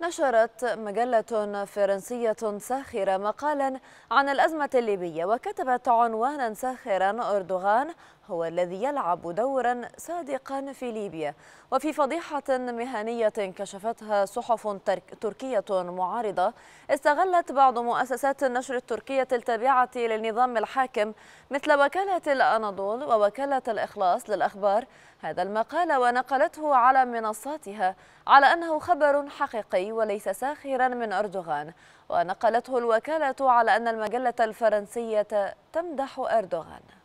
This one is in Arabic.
نشرت مجلة فرنسية ساخرة مقالا عن الأزمة الليبية وكتبت عنوانا ساخرا أردوغان هو الذي يلعب دورا صادقا في ليبيا وفي فضيحة مهنية كشفتها صحف تركية معارضة استغلت بعض مؤسسات النشر التركية التابعة للنظام الحاكم مثل وكالة الأناضول ووكالة الإخلاص للأخبار هذا المقال ونقلته على منصاتها على أنه خبر حقيقي وليس ساخرا من أردوغان ونقلته الوكالة على أن المجلة الفرنسية تمدح أردوغان